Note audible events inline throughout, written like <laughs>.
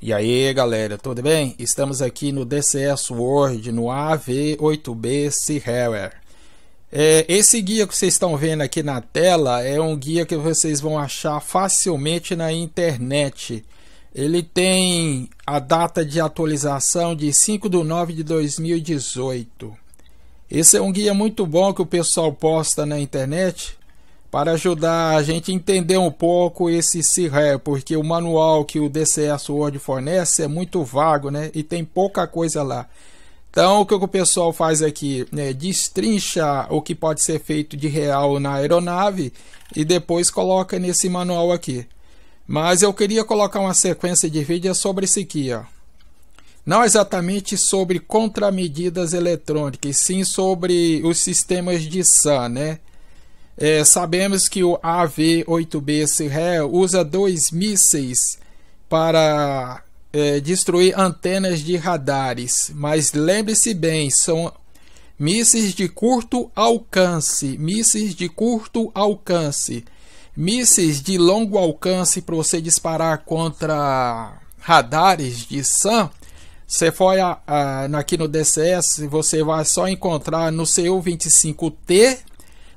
E aí galera, tudo bem? Estamos aqui no DCS World, no AV8B Searer. É, esse guia que vocês estão vendo aqui na tela é um guia que vocês vão achar facilmente na internet. Ele tem a data de atualização de 5 de 9 de 2018. Esse é um guia muito bom que o pessoal posta na internet para ajudar a gente a entender um pouco esse CIRRE, porque o manual que o DCS Word fornece é muito vago né? e tem pouca coisa lá. Então, o que o pessoal faz aqui? Né? Destrincha o que pode ser feito de real na aeronave e depois coloca nesse manual aqui. Mas eu queria colocar uma sequência de vídeos sobre esse aqui. Ó. Não exatamente sobre contramedidas eletrônicas, sim sobre os sistemas de SAN, né? É, sabemos que o AV-8B Sirrel usa dois mísseis para é, destruir antenas de radares, mas lembre-se bem, são mísseis de curto alcance, mísseis de curto alcance, mísseis de longo alcance para você disparar contra radares de SAM. Você foi a, a, aqui no DCS, você vai só encontrar no CU-25T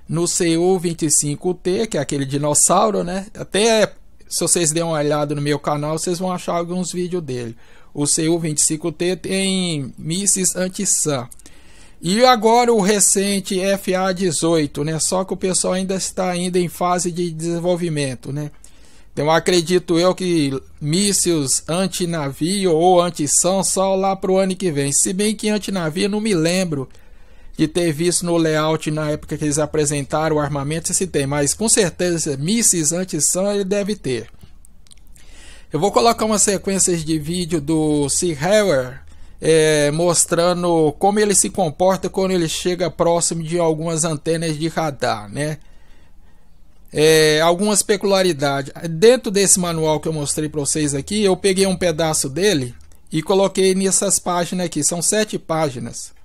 no CU25T, que é aquele dinossauro, né? Até se vocês derem uma olhada no meu canal, vocês vão achar alguns vídeos dele. O CU25T tem mísseis anti-SAM. E agora o recente FA18, né? Só que o pessoal ainda está ainda em fase de desenvolvimento, né? Então acredito eu que mísseis antinavio ou anti-são só lá para o ano que vem. Se bem que antinavio não me lembro de ter visto no layout na época que eles apresentaram o armamento se tem, mas com certeza mísseis anti san ele deve ter. Eu vou colocar umas sequências de vídeo do Sea Heuer é, mostrando como ele se comporta quando ele chega próximo de algumas antenas de radar, né? É, algumas peculiaridades. Dentro desse manual que eu mostrei para vocês aqui, eu peguei um pedaço dele e coloquei nessas páginas aqui. São sete páginas.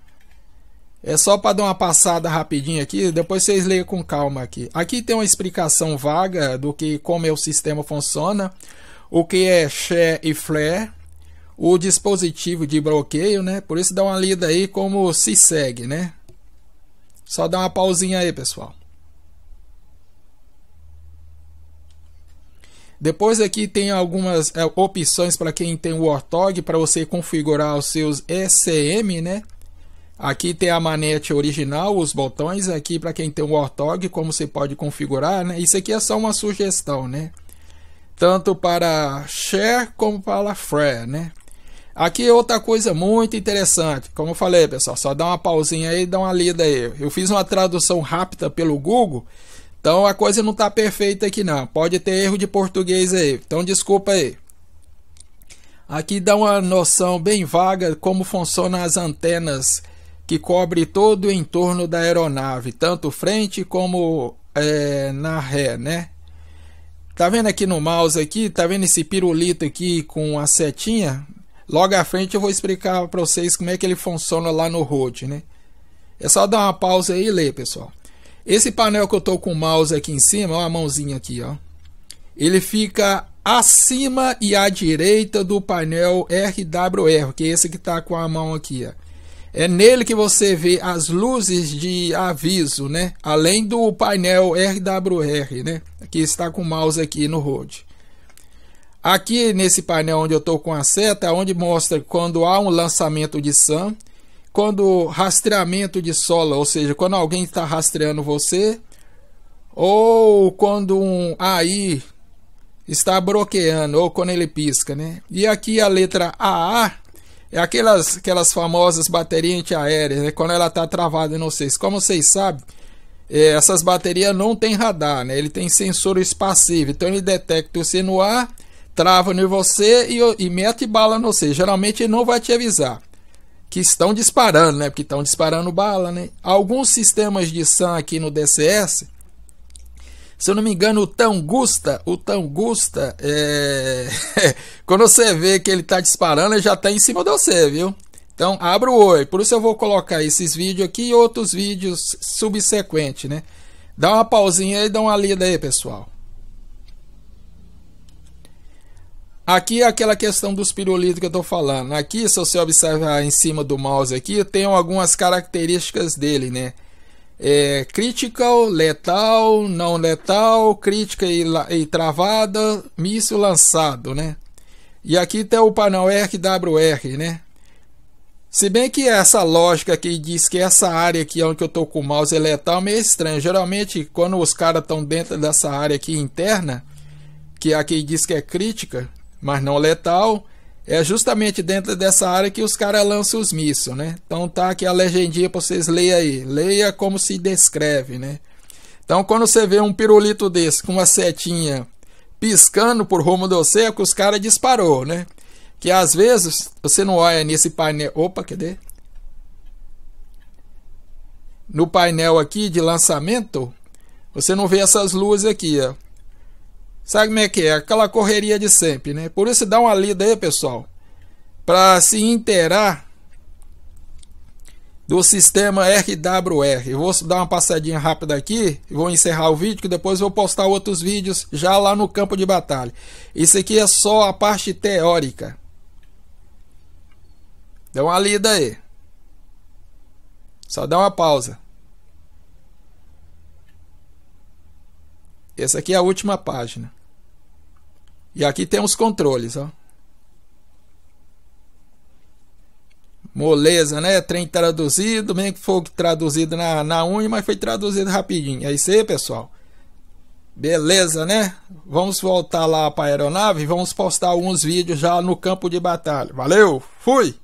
É só para dar uma passada rapidinho aqui, depois vocês leiam com calma aqui. Aqui tem uma explicação vaga do que como é o sistema funciona, o que é share e flare, o dispositivo de bloqueio, né? Por isso dá uma lida aí como se segue, né? Só dá uma pausinha aí, pessoal. Depois aqui tem algumas é, opções para quem tem o Ortog, para você configurar os seus ECM, né? Aqui tem a manete original, os botões. Aqui para quem tem o Warthog, como você pode configurar. Né? Isso aqui é só uma sugestão, né? Tanto para share como para free, né? Aqui é outra coisa muito interessante, como eu falei, pessoal, só dá uma pausinha aí, dá uma lida aí. Eu fiz uma tradução rápida pelo Google, então a coisa não está perfeita aqui não. Pode ter erro de português aí. Então desculpa aí. Aqui dá uma noção bem vaga como funcionam as antenas que cobre todo o entorno da aeronave, tanto frente como é, na ré, né? Tá vendo aqui no mouse aqui, tá vendo esse pirulito aqui com a setinha? Logo à frente eu vou explicar para vocês como é que ele funciona lá no road, né? É só dar uma pausa aí e ler, pessoal. Esse painel que eu tô com o mouse aqui em cima, ó, a mãozinha aqui, ó. Ele fica acima e à direita do painel RWR, que é esse que tá com a mão aqui, ó. É nele que você vê as luzes de aviso, né? Além do painel RWR, né? Que está com o mouse aqui no Rode. Aqui nesse painel onde eu estou com a seta, onde mostra quando há um lançamento de SAM, quando rastreamento de sola, ou seja, quando alguém está rastreando você, ou quando um AI está bloqueando, ou quando ele pisca, né? E aqui a letra AA é aquelas, aquelas famosas baterias antiaéreas, né? Quando ela está travada, não sei. Como vocês sabem, é, essas baterias não tem radar, né? Ele tem sensor espacivo. Então ele detecta você no ar, trava em você e, e mete bala no você. Geralmente ele não vai te avisar que estão disparando, né? Porque estão disparando bala, né? Alguns sistemas de SAM aqui no DCS se eu não me engano, o Tangusta, o Tangusta, é... <laughs> quando você vê que ele está disparando, ele já está em cima de você, viu? Então, abre o oi. Por isso eu vou colocar esses vídeos aqui e outros vídeos subsequentes, né? Dá uma pausinha aí, dá uma lida aí, pessoal. Aqui é aquela questão dos pirulitos que eu tô falando. Aqui, se você observar em cima do mouse aqui, tem algumas características dele, né? é, critical, letal, não letal, crítica e, e travada, míssil lançado, né? E aqui tem o painel RWR, né? Se bem que essa lógica que diz que essa área aqui onde eu estou com o mouse é letal, meio estranho. Geralmente, quando os caras estão dentro dessa área aqui interna, que aqui diz que é crítica, mas não letal, é justamente dentro dessa área que os caras lançam os mísseis, né? Então tá aqui a legendinha para vocês lerem aí. Leia como se descreve, né? Então quando você vê um pirulito desse com uma setinha piscando por rumo do você, é que os caras disparou, né? Que às vezes você não olha nesse painel... Opa, cadê? No painel aqui de lançamento, você não vê essas luzes aqui, ó. Sabe como é que é? Aquela correria de sempre, né? Por isso dá uma lida aí, pessoal, para se inteirar do sistema RWR. Eu vou dar uma passadinha rápida aqui, vou encerrar o vídeo que depois vou postar outros vídeos já lá no campo de batalha. Isso aqui é só a parte teórica. Dá uma lida aí. Só dá uma pausa. Essa aqui é a última página. E aqui tem os controles, ó. Moleza, né? Trem traduzido, bem que foi traduzido na, na unha, mas foi traduzido rapidinho. É isso aí, pessoal. Beleza, né? Vamos voltar lá para a aeronave e vamos postar alguns vídeos já no campo de batalha. Valeu, fui!